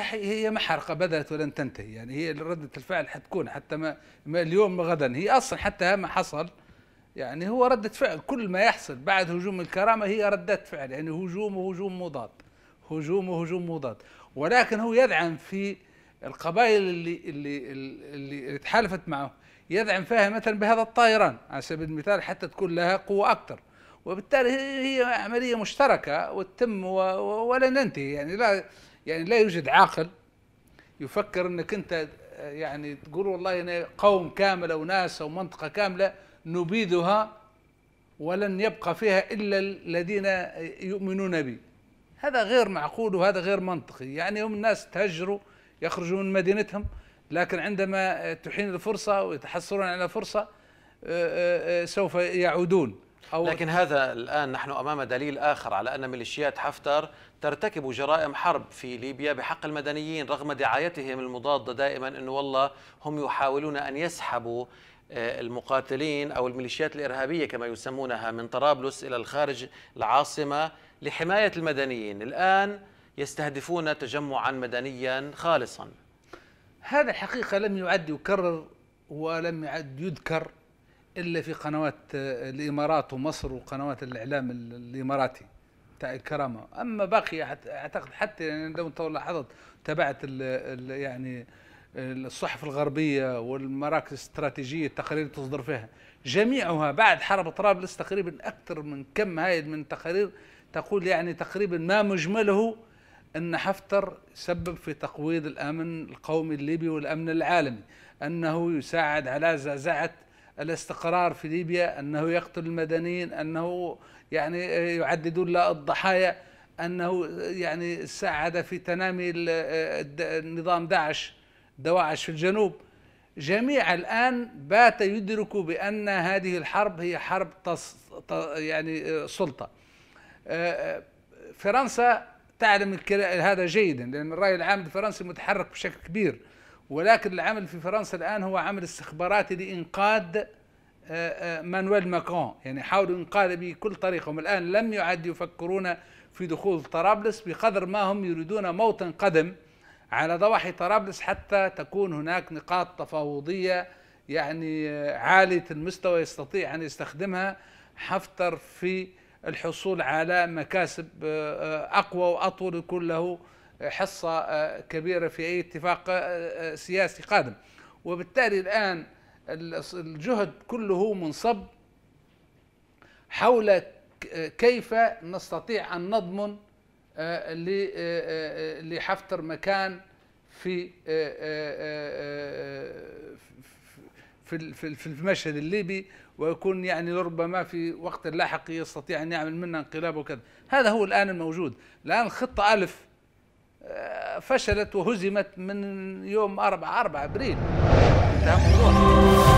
هي هي محرقه بدات ولن تنتهي يعني هي رده الفعل حتكون حتى ما, ما اليوم غدا هي اصلا حتى ما حصل يعني هو ردة فعل كل ما يحصل بعد هجوم الكرامة هي ردات فعل يعني هجوم وهجوم مضاد هجوم وهجوم مضاد ولكن هو يدعم في القبائل اللي اللي اللي, اللي تحالفت معه يدعم فيها مثلا بهذا الطيران على سبيل المثال حتى تكون لها قوة أكثر وبالتالي هي عملية مشتركة وتتم ولا ننتهي يعني لا يعني لا يوجد عاقل يفكر انك انت آه، يعني تقول والله أنا قوم كامل او ناس او منطقه كامله نبيدها ولن يبقى فيها الا الذين يؤمنون بي هذا غير معقول وهذا غير منطقي يعني هم الناس تهجروا يخرجون من مدينتهم لكن عندما تحين الفرصه ويتحصلون على فرصه آه، آه، سوف يعودون لكن هذا الآن نحن أمام دليل آخر على أن ميليشيات حفتر ترتكب جرائم حرب في ليبيا بحق المدنيين رغم دعايتهم المضادة دائما أنه والله هم يحاولون أن يسحبوا آه، المقاتلين أو الميليشيات الإرهابية كما يسمونها من طرابلس إلى الخارج العاصمة لحماية المدنيين الآن يستهدفون تجمعا مدنيا خالصا هذا الحقيقة لم يعد يكرر ولم يعد يذكر الا في قنوات آه، الامارات ومصر وقنوات الاعلام الاماراتي تاع الكرامه اما باقي اعتقد حتى يعني لو انت لاحظت تابعت الـ يعني الصحف الغربيه والمراكز الاستراتيجيه التقارير تصدر فيها جميعها بعد حرب طرابلس تقريبا اكثر من كم هائل من تقارير تقول يعني تقريبا ما مجمله ان حفتر سبب في تقويض الامن القومي الليبي والامن العالمي انه يساعد على زعزعه الاستقرار في ليبيا أنه يقتل المدنيين أنه يعني آه، يعددون الضحايا أنه يعني ساعد في تنامي آه، نظام داعش دواعش في الجنوب جميع الآن بات يدرك بأن هذه الحرب هي حرب تص... ت... يعني آه، سلطة فرنسا تعلم هذا جيدا لأن الرأي العام الفرنسي متحرك بشكل كبير ولكن العمل في فرنسا الآن هو عمل استخباراتي لإنقاذ آه، آه، مانويل ماكرون يعني حاولوا إنقاذه بكل طريقة هم الآن لم يعد يفكرون في دخول طرابلس بقدر ما هم يريدون موطن قدم على ضواحي طرابلس حتى تكون هناك نقاط تفاوضية يعني آه، عالية المستوى يستطيع أن يستخدمها حفتر في الحصول على مكاسب أقوى وأطول يكون له حصة آه، كبيرة في أي اتفاق آه، آه، سياسي قادم وبالتالي الآن الجهد كله منصب حول كيف نستطيع أن نضمن لحفتر مكان في في في المشهد الليبي ويكون يعني ربما في وقت لاحق يستطيع ان يعمل منا انقلاب وكذا، هذا هو الان الموجود، الان خطه الف فشلت وهزمت من يوم 4 4 ابريل انتهى الموضوع